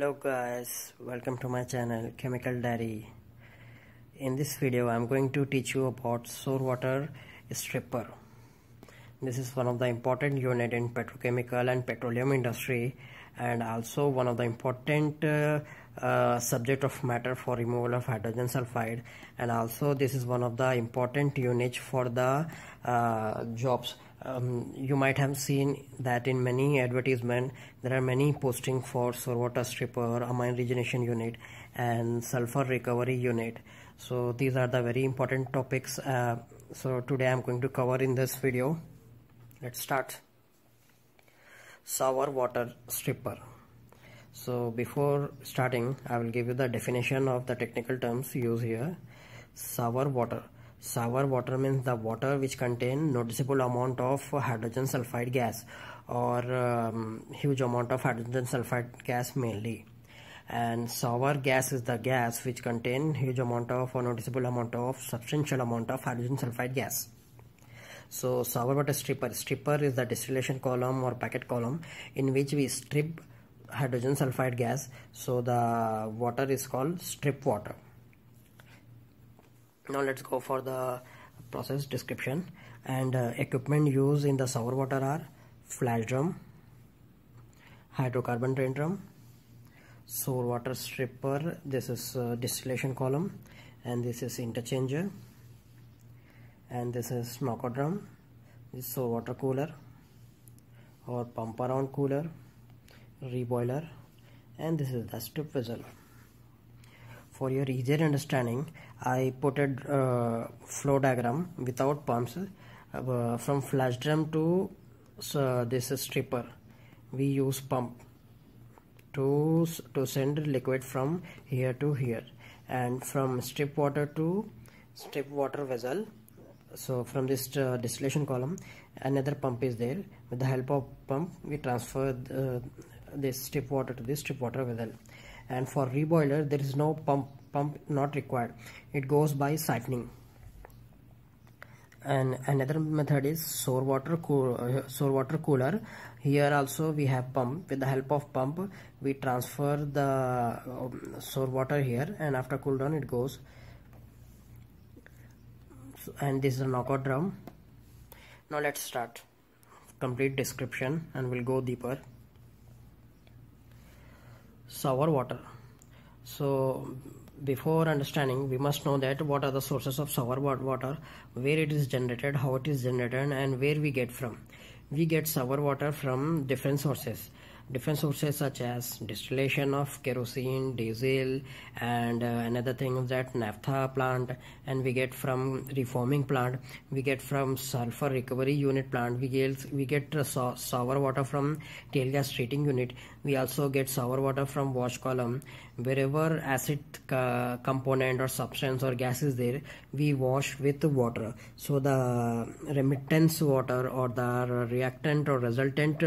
hello guys welcome to my channel chemical diary in this video i'm going to teach you about sour water stripper this is one of the important unit in petrochemical and petroleum industry and also one of the important uh, uh, subject of matter for removal of hydrogen sulfide and also this is one of the important units for the uh, jobs um, you might have seen that in many advertisement there are many posting for water stripper amine regeneration unit and sulfur recovery unit so these are the very important topics uh, so today i'm going to cover in this video let's start sour water stripper so before starting i will give you the definition of the technical terms used here sour water sour water means the water which contain noticeable amount of hydrogen sulfide gas or um, huge amount of hydrogen sulfide gas mainly and sour gas is the gas which contain huge amount of or noticeable amount of substantial amount of hydrogen sulfide gas so sour water stripper stripper is the distillation column or packet column in which we strip hydrogen sulfide gas so the water is called strip water now let's go for the process description and uh, equipment used in the sour water are flash drum hydrocarbon drain drum sour water stripper this is uh, distillation column and this is interchanger and this is knocker drum this sour water cooler or pump around cooler reboiler and this is the strip vessel for your easier understanding, I put a uh, flow diagram without pumps uh, from flash drum to so uh, this stripper. We use pump to, to send liquid from here to here and from strip water to strip water vessel so from this uh, distillation column another pump is there with the help of pump we transfer the, uh, this strip water to this strip water vessel and for reboiler there is no pump pump not required it goes by siphoning and another method is sour water cooler, uh, sour water cooler here also we have pump with the help of pump we transfer the um, sour water here and after cool down it goes so, and this is a knockout drum now let's start complete description and we'll go deeper sour water so before understanding we must know that what are the sources of sour water where it is generated how it is generated and where we get from we get sour water from different sources different sources such as distillation of kerosene diesel and uh, another thing that naphtha plant and we get from reforming plant we get from sulfur recovery unit plant we get we get uh, sour water from tail gas treating unit we also get sour water from wash column wherever acid uh, component or substance or gas is there we wash with water so the remittance water or the reactant or resultant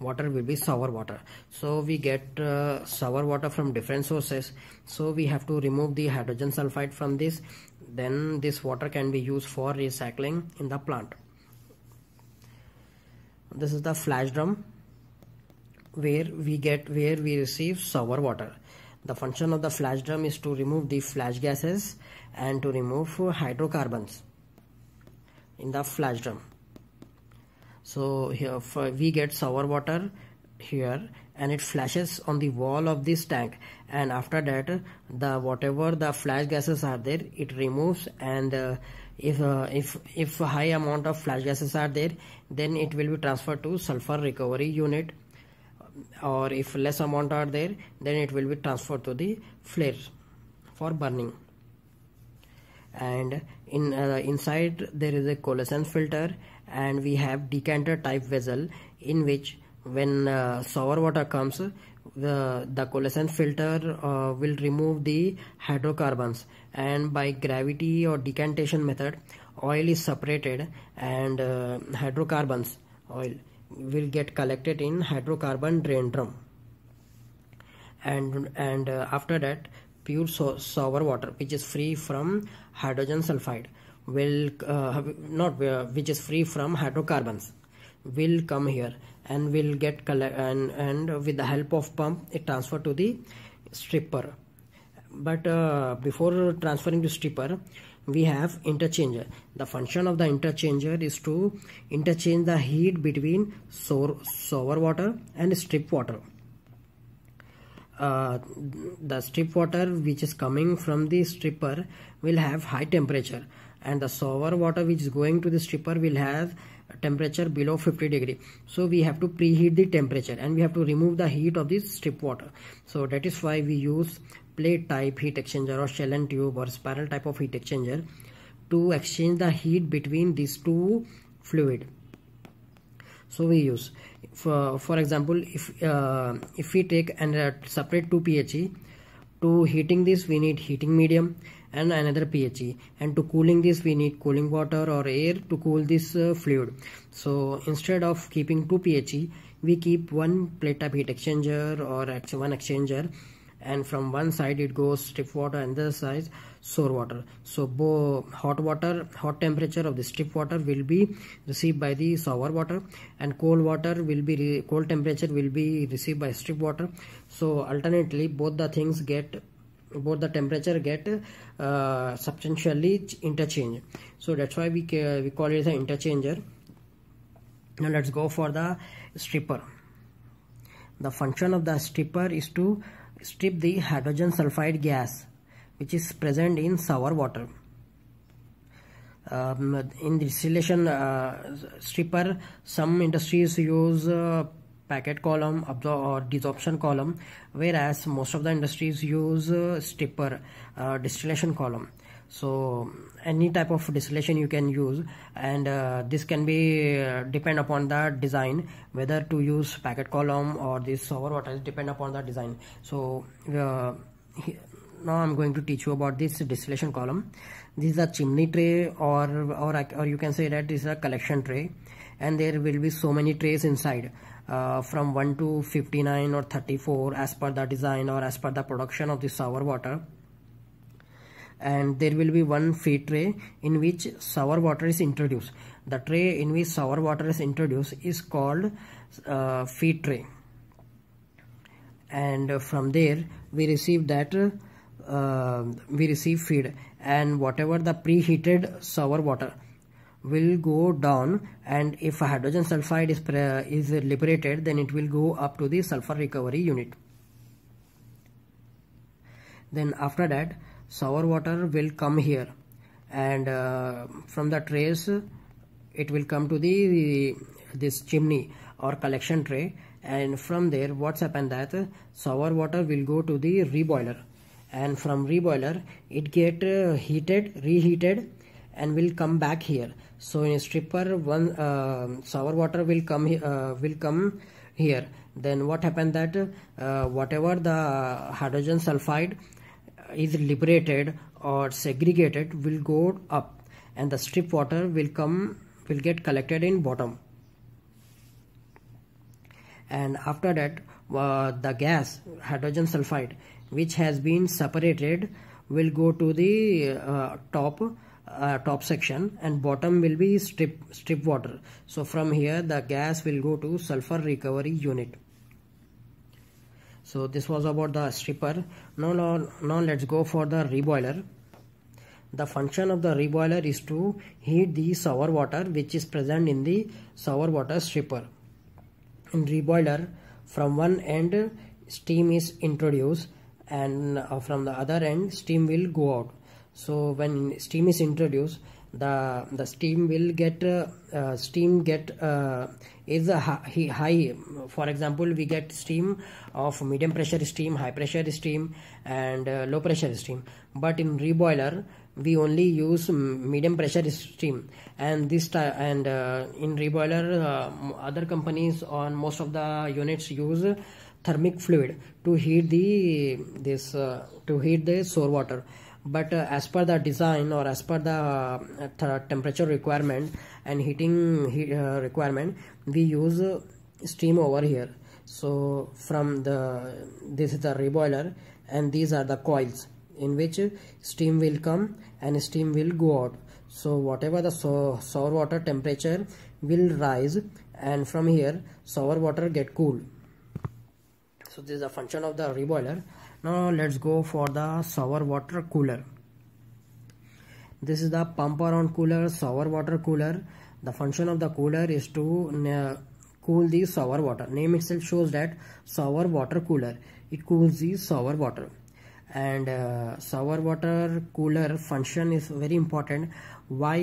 water will be sour water so we get uh, sour water from different sources so we have to remove the hydrogen sulfide from this then this water can be used for recycling in the plant this is the flash drum where we get where we receive sour water the function of the flash drum is to remove the flash gases and to remove hydrocarbons in the flash drum so here we get sour water here and it flashes on the wall of this tank and after that the whatever the flash gases are there it removes and uh, if uh, if if high amount of flash gases are there then it will be transferred to sulfur recovery unit or if less amount are there then it will be transferred to the flare for burning and in uh, inside there is a coalescence filter and we have decanter type vessel in which when uh, sour water comes the, the coalescence filter uh, will remove the hydrocarbons and by gravity or decantation method oil is separated and uh, hydrocarbons oil will get collected in hydrocarbon drain drum and and uh, after that pure so sour water which is free from hydrogen sulfide will uh, not uh, which is free from hydrocarbons will come here and will get color and and with the help of pump it transfer to the stripper but uh, before transferring to stripper we have interchanger the function of the interchanger is to interchange the heat between sour, sour water and strip water uh, the strip water which is coming from the stripper will have high temperature and the sour water which is going to the stripper will have temperature below 50 degree so we have to preheat the temperature and we have to remove the heat of this strip water so that is why we use plate type heat exchanger or shell and tube or spiral type of heat exchanger to exchange the heat between these two fluid so we use for, for example if uh, if we take and uh, separate two phe to heating this we need heating medium and another phe and to cooling this we need cooling water or air to cool this uh, fluid so instead of keeping two phe we keep one plate type heat exchanger or one exchanger and from one side it goes stiff water and the other side sour water so both hot water hot temperature of the stiff water will be received by the sour water and cold water will be cold temperature will be received by stiff water so alternately both the things get both the temperature get uh, substantially interchange so that's why we we call it the interchanger now let's go for the stripper the function of the stripper is to strip the hydrogen sulfide gas which is present in sour water. Um, in distillation uh, stripper, some industries use uh, packet column or desorption column whereas most of the industries use uh, stripper uh, distillation column so any type of distillation you can use and uh, this can be uh, depend upon the design whether to use packet column or this over water depend upon the design so uh, now I'm going to teach you about this distillation column this is a chimney tray or or or you can say that this is a collection tray and there will be so many trays inside uh, from 1 to 59 or 34 as per the design or as per the production of the sour water and there will be one feed tray in which sour water is introduced. The tray in which sour water is introduced is called uh, feed tray. And from there we receive that uh, we receive feed and whatever the preheated sour water will go down and if hydrogen sulfide is, is liberated then it will go up to the sulfur recovery unit. Then after that sour water will come here and uh, from the trays it will come to the, the this chimney or collection tray and from there what's happened that uh, sour water will go to the reboiler and from reboiler it get uh, heated reheated and will come back here so in stripper one uh, sour water will come uh, will come here then what happened that uh, whatever the hydrogen sulfide is liberated or segregated will go up and the strip water will come will get collected in bottom and after that uh, the gas hydrogen sulfide which has been separated will go to the uh, top uh, top section and bottom will be strip strip water so from here the gas will go to sulfur recovery unit so this was about the stripper now, now, let's go for the reboiler the function of the reboiler is to heat the sour water which is present in the sour water stripper in reboiler from one end steam is introduced and uh, from the other end steam will go out so when steam is introduced the the steam will get uh, uh, steam get uh, is high, high for example we get steam of medium pressure steam high pressure steam and uh, low pressure steam but in reboiler we only use medium pressure steam and this and uh, in reboiler uh, other companies on most of the units use thermic fluid to heat the this to heat the sore water but uh, as per the design or as per the uh, temperature requirement and heating heat, uh, requirement we use steam over here so from the this is the reboiler and these are the coils in which steam will come and steam will go out so whatever the so sour water temperature will rise and from here sour water get cool so this is a function of the reboiler now let's go for the sour water cooler this is the pump around cooler sour water cooler the function of the cooler is to uh, cool the sour water name itself shows that sour water cooler it cools the sour water and uh, water cooler function is very important why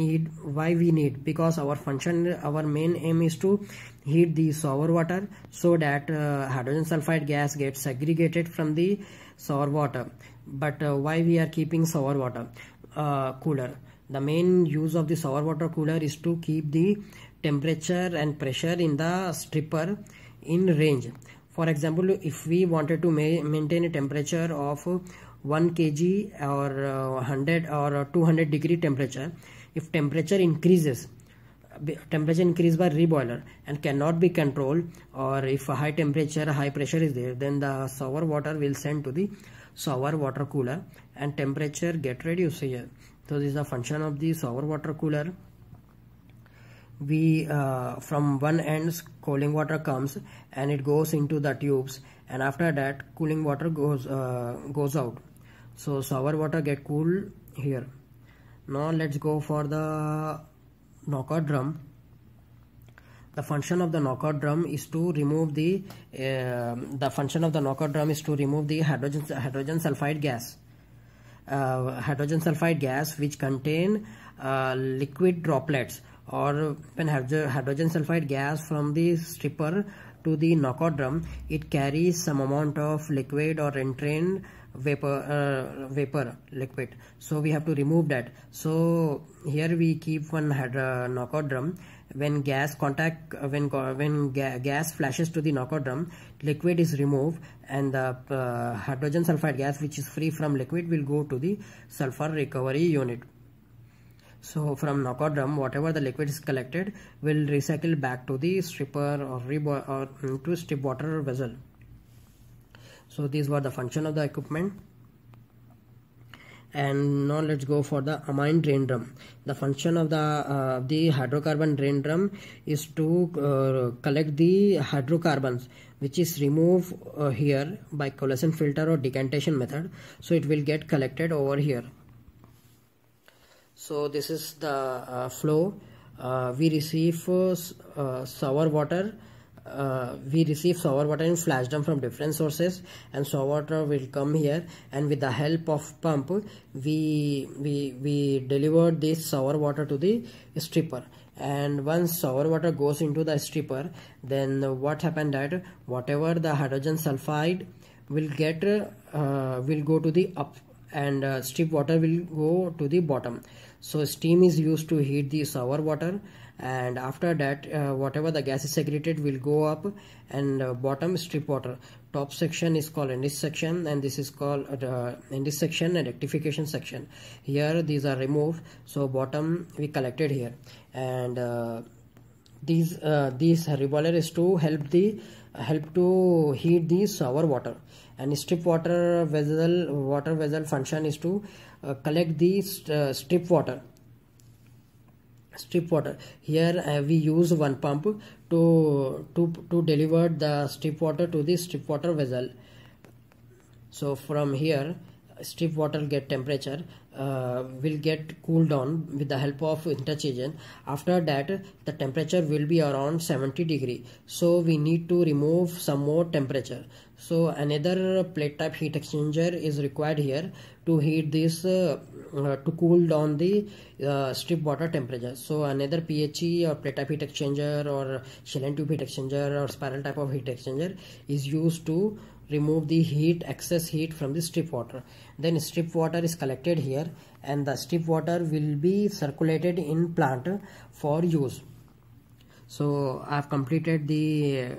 need why we need because our function our main aim is to heat the sour water so that uh, hydrogen sulfide gas gets segregated from the sour water but uh, why we are keeping sour water uh, cooler the main use of the sour water cooler is to keep the temperature and pressure in the stripper in range for example if we wanted to ma maintain a temperature of 1 kg or 100 uh, or uh, 200 degree temperature if temperature increases temperature increase by reboiler and cannot be controlled or if a high temperature high pressure is there then the sour water will send to the sour water cooler and temperature get reduced here so this is a function of the sour water cooler we uh, from one end cooling water comes and it goes into the tubes and after that cooling water goes uh, goes out so sour water get cool here now let's go for the knockout drum the function of the knockout drum is to remove the uh, the function of the knockout drum is to remove the hydrogen hydrogen sulfide gas uh, hydrogen sulfide gas which contain uh, liquid droplets or when hydrogen sulfide gas from the stripper to the knockout drum it carries some amount of liquid or entrained vapor uh, vapor liquid so we have to remove that so here we keep one uh, knockout drum when gas contact uh, when when ga gas flashes to the knockout drum liquid is removed and the uh, hydrogen sulfide gas which is free from liquid will go to the sulfur recovery unit so from knockout drum whatever the liquid is collected will recycle back to the stripper or, or um, to strip water vessel so these were the function of the equipment and now let's go for the amine drain drum the function of the uh, the hydrocarbon drain drum is to uh, collect the hydrocarbons which is removed uh, here by coalescent filter or decantation method so it will get collected over here so this is the uh, flow uh, we receive uh, sour water uh, we receive sour water in flashdom from different sources and sour water will come here and with the help of pump we we we deliver this sour water to the stripper and once sour water goes into the stripper then what happened that whatever the hydrogen sulfide will get uh, will go to the up and uh, strip water will go to the bottom so steam is used to heat the sour water and after that uh, whatever the gas is secreted will go up and uh, bottom strip water top section is called end section and this is called uh, end section and rectification section here these are removed so bottom we collected here and uh, these uh, these reboiler is to help the help to heat the sour water and strip water vessel water vessel function is to uh, collect the uh, strip water strip water here uh, we use one pump to to to deliver the strip water to the strip water vessel so from here strip water get temperature uh, will get cooled down with the help of interchange after that the temperature will be around 70 degree so we need to remove some more temperature so another plate type heat exchanger is required here to heat this uh, uh, to cool down the uh, strip water temperature so another phe or plate type heat exchanger or shell and tube heat exchanger or spiral type of heat exchanger is used to remove the heat excess heat from the strip water then strip water is collected here and the strip water will be circulated in plant for use so i have completed the uh,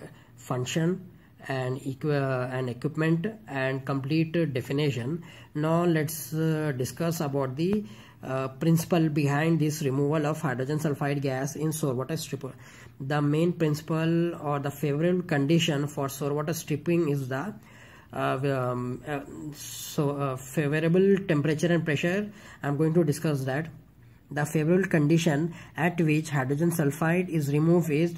function and, an equipment and complete definition. Now let's uh, discuss about the uh, principle behind this removal of hydrogen sulfide gas in water stripper. The main principle or the favorable condition for water stripping is the uh, um, uh, so uh, favorable temperature and pressure. I'm going to discuss that. The favorable condition at which hydrogen sulfide is removed is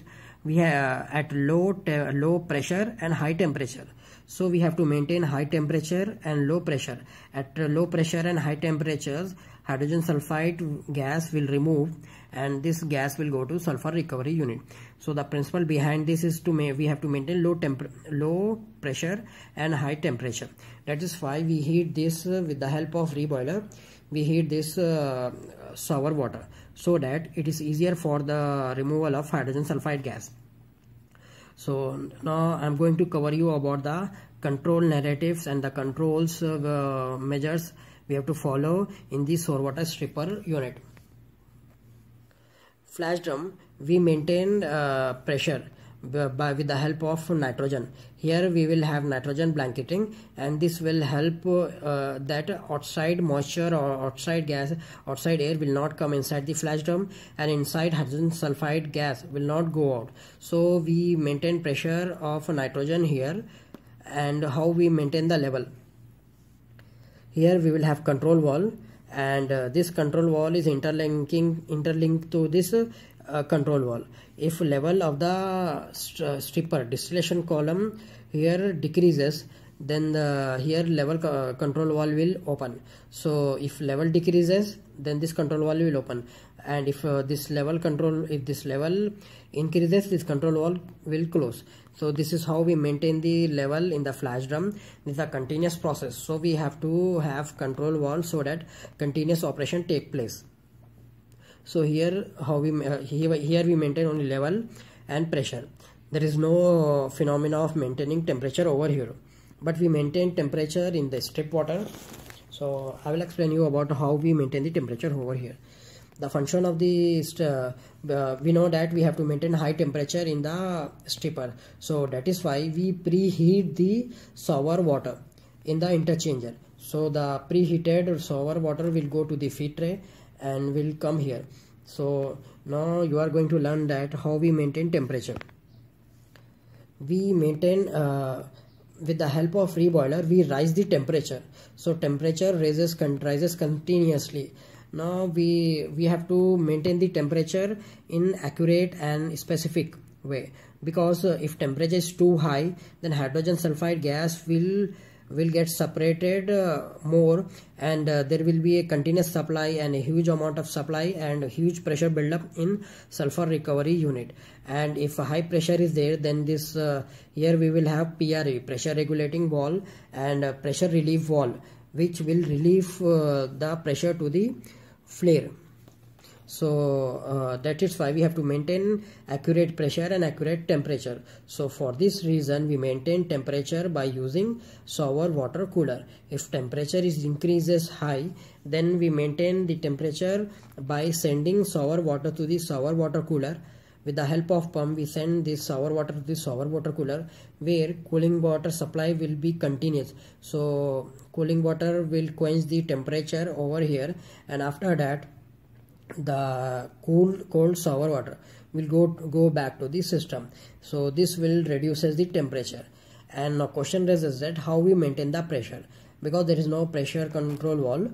we have at low low pressure and high temperature so we have to maintain high temperature and low pressure at low pressure and high temperatures hydrogen sulfide gas will remove and this gas will go to sulfur recovery unit so the principle behind this is to we have to maintain low temp low pressure and high temperature that is why we heat this uh, with the help of reboiler we heat this uh, sour water so that it is easier for the removal of hydrogen sulfide gas so now i'm going to cover you about the control narratives and the controls uh, measures we have to follow in the sour water stripper unit flash drum, we maintain uh, pressure by, with the help of nitrogen. Here we will have nitrogen blanketing and this will help uh, that outside moisture or outside gas, outside air will not come inside the flash drum and inside hydrogen sulfide gas will not go out. So we maintain pressure of nitrogen here and how we maintain the level. Here we will have control valve and uh, this control wall is interlinking interlinked to this uh, control wall if level of the st uh, stripper distillation column here decreases then the here level control wall will open so if level decreases then this control wall will open and if uh, this level control if this level increases this control wall will close so this is how we maintain the level in the flash drum this is a continuous process so we have to have control wall so that continuous operation take place so here how we uh, here, here we maintain only level and pressure there is no phenomena of maintaining temperature over here but we maintain temperature in the strip water so i will explain you about how we maintain the temperature over here the function of the uh, uh, we know that we have to maintain high temperature in the stripper so that is why we preheat the sour water in the interchanger so the preheated sour water will go to the feed tray and will come here so now you are going to learn that how we maintain temperature we maintain uh, with the help of reboiler we rise the temperature so temperature raises rises continuously now we we have to maintain the temperature in accurate and specific way because uh, if temperature is too high then hydrogen sulfide gas will will get separated uh, more and uh, there will be a continuous supply and a huge amount of supply and huge pressure buildup in sulfur recovery unit and if high pressure is there then this uh, here we will have PRA pressure regulating wall and pressure relief wall which will relieve uh, the pressure to the flare so uh, that is why we have to maintain accurate pressure and accurate temperature so for this reason we maintain temperature by using shower water cooler if temperature is increases high then we maintain the temperature by sending shower water to the shower water cooler with the help of pump we send this sour water to this sour water cooler where cooling water supply will be continuous so cooling water will quench the temperature over here and after that the cool cold sour water will go go back to the system so this will reduces the temperature and now question is that how we maintain the pressure because there is no pressure control valve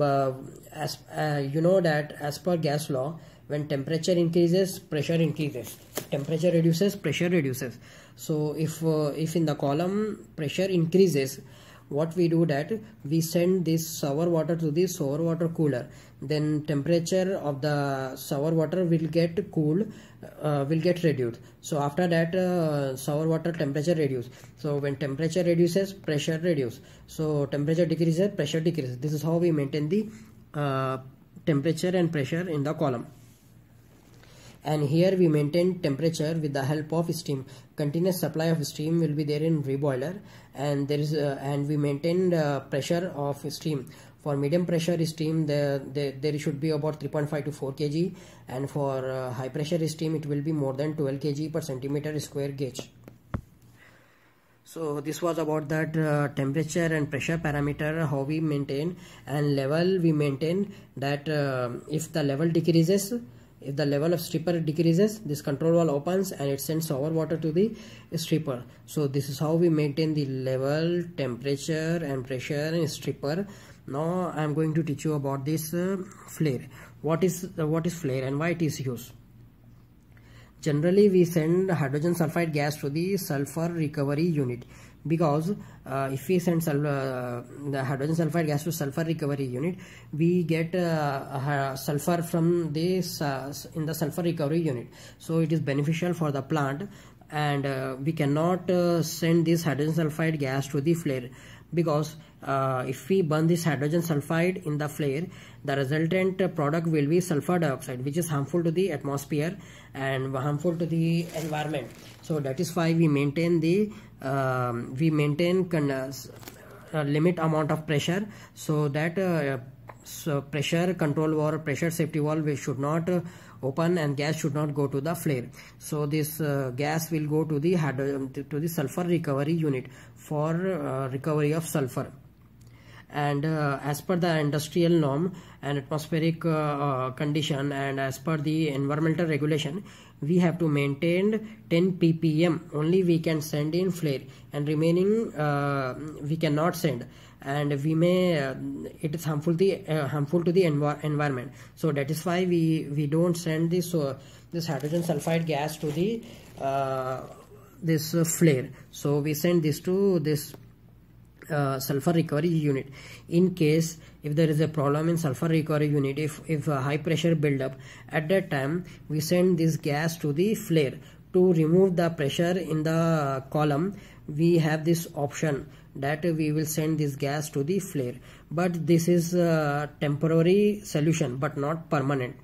but as uh, you know that as per gas law when temperature increases pressure increases temperature reduces pressure reduces so if uh, if in the column pressure increases what we do that we send this sour water to the sour water cooler then temperature of the sour water will get cool uh, will get reduced so after that uh, sour water temperature reduce so when temperature reduces pressure reduce so temperature decreases pressure decreases this is how we maintain the uh, temperature and pressure in the column and here we maintain temperature with the help of steam continuous supply of steam will be there in reboiler and there is uh, and we maintain pressure of steam for medium pressure steam the, the there should be about 3.5 to 4 kg and for uh, high pressure steam it will be more than 12 kg per centimeter square gauge so this was about that uh, temperature and pressure parameter how we maintain and level we maintain that uh, if the level decreases if the level of stripper decreases, this control valve opens and it sends over water to the stripper. So this is how we maintain the level, temperature and pressure in stripper. Now I am going to teach you about this uh, flare. What is uh, what is flare and why it is used? Generally we send hydrogen sulfide gas to the sulfur recovery unit because uh, if we send uh, the hydrogen sulfide gas to sulfur recovery unit we get uh, sulfur from this uh, in the sulfur recovery unit so it is beneficial for the plant and uh, we cannot uh, send this hydrogen sulfide gas to the flare because uh, if we burn this hydrogen sulfide in the flare the resultant product will be sulfur dioxide which is harmful to the atmosphere and harmful to the environment so that is why we maintain the um, we maintain uh, uh, limit amount of pressure so that uh, so pressure control or pressure safety valve we should not uh, open and gas should not go to the flare so this uh, gas will go to the hydrogen to the sulfur recovery unit for uh, recovery of sulfur and uh, as per the industrial norm and atmospheric uh, uh, condition and as per the environmental regulation we have to maintain 10 ppm only we can send in flare and remaining uh, we cannot send and we may uh, it is harmful the uh, harmful to the env environment so that is why we we don't send this this hydrogen sulfide gas to the this flare so we send this to this uh, sulfur recovery unit in case if there is a problem in sulfur recovery unit if if a high pressure build up at that time we send this gas to the flare to remove the pressure in the column we have this option that we will send this gas to the flare but this is a temporary solution but not permanent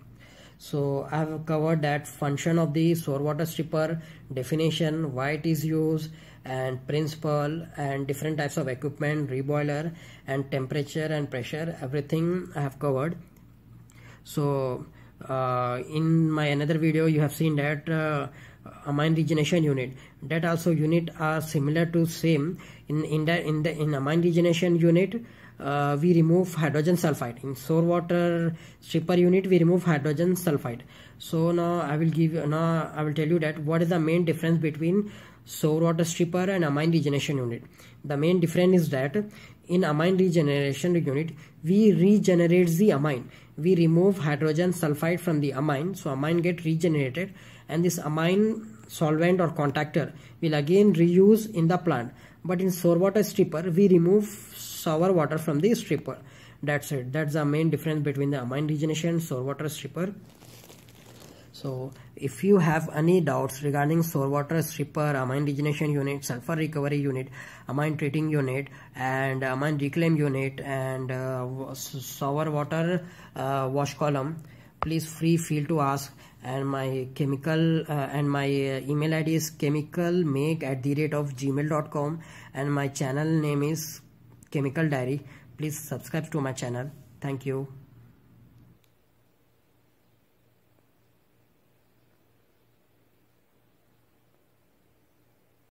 so i have covered that function of the sour water stripper definition why it is used and principal and different types of equipment, reboiler and temperature and pressure, everything I have covered. So uh, in my another video you have seen that uh, amine regeneration unit that also unit are similar to same in in the in the in amine regeneration unit uh, we remove hydrogen sulfide in sour water stripper unit we remove hydrogen sulfide so now i will give now i will tell you that what is the main difference between sour water stripper and amine regeneration unit. The main difference is that in amine regeneration unit, we regenerate the amine. We remove hydrogen sulfide from the amine, so amine get regenerated and this amine solvent or contactor will again reuse in the plant. But in sour water stripper, we remove sour water from the stripper. That's it. That's the main difference between the amine regeneration and sour water stripper. So if you have any doubts regarding sour water stripper, amine degeneration unit, sulfur recovery unit, amine treating unit and amine reclaim unit and uh, sour water uh, wash column, please free feel to ask and my chemical uh, and my uh, email id is chemicalmake at the rate of gmail.com and my channel name is chemical diary please subscribe to my channel thank you